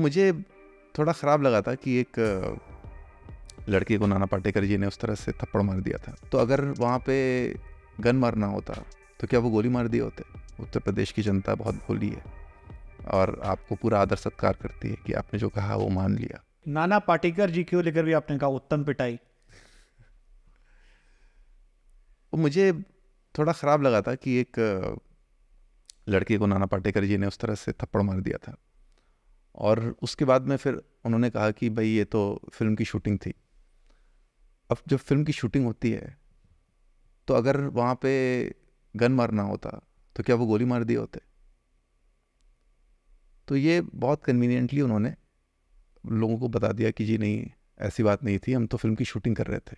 मुझे थोड़ा ख़राब लगा था कि एक लड़के को नाना पाटेकर जी ने उस तरह से थप्पड़ मार दिया था तो अगर वहाँ पे गन मारना होता तो क्या वो गोली मार दिए होते उत्तर प्रदेश की जनता बहुत भोली है और आपको पूरा आदर सत्कार करती है कि आपने जो कहा वो मान लिया नाना पाटेकर जी क्यों लेकर भी आपने कहा उत्तम पिटाई मुझे थोड़ा ख़राब लगा था कि एक लड़के को नाना पाटेकर जी ने उस तरह से थप्पड़ मार दिया था और उसके बाद में फिर उन्होंने कहा कि भाई ये तो फिल्म की शूटिंग थी अब जब फिल्म की शूटिंग होती है तो अगर वहाँ पे गन मारना होता तो क्या वो गोली मार दिए होते तो ये बहुत कन्वीनियंटली उन्होंने लोगों को बता दिया कि जी नहीं ऐसी बात नहीं थी हम तो फिल्म की शूटिंग कर रहे थे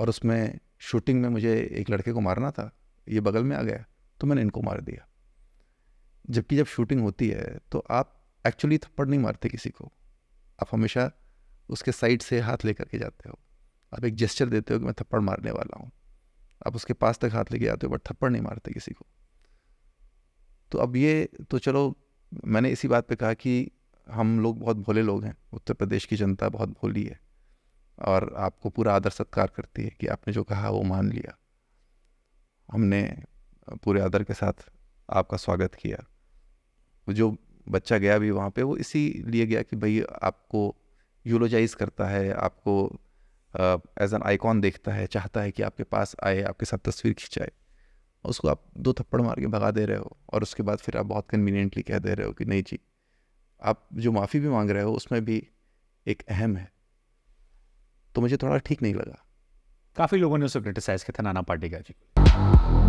और उसमें शूटिंग में मुझे एक लड़के को मारना था ये बगल में आ गया तो मैंने इनको मार दिया जबकि जब शूटिंग होती है तो आप एक्चुअली थप्पड़ नहीं मारते किसी को आप हमेशा उसके साइड से हाथ ले के जाते हो आप एक जेस्चर देते हो कि मैं थप्पड़ मारने वाला हूँ आप उसके पास तक हाथ लेके जाते हो बट थप्पड़ नहीं मारते किसी को तो अब ये तो चलो मैंने इसी बात पे कहा कि हम लोग बहुत भोले लोग हैं उत्तर प्रदेश की जनता बहुत भोली है और आपको पूरा आदर सत्कार करती है कि आपने जो कहा वो मान लिया हमने पूरे आदर के साथ आपका स्वागत किया जो बच्चा गया भी वहाँ पे वो इसी लिए गया कि भाई आपको यूलोजाइज करता है आपको एज एन आइकॉन देखता है चाहता है कि आपके पास आए आपके साथ तस्वीर खिंचाए उसको आप दो थप्पड़ मार के भगा दे रहे हो और उसके बाद फिर आप बहुत कन्वीनियंटली कह दे रहे हो कि नहीं जी आप जो माफ़ी भी मांग रहे हो उसमें भी एक अहम है तो मुझे थोड़ा ठीक नहीं लगा काफ़ी लोगों ने उसे क्रिटिसाइज़ किया था नाना पाटेगा जी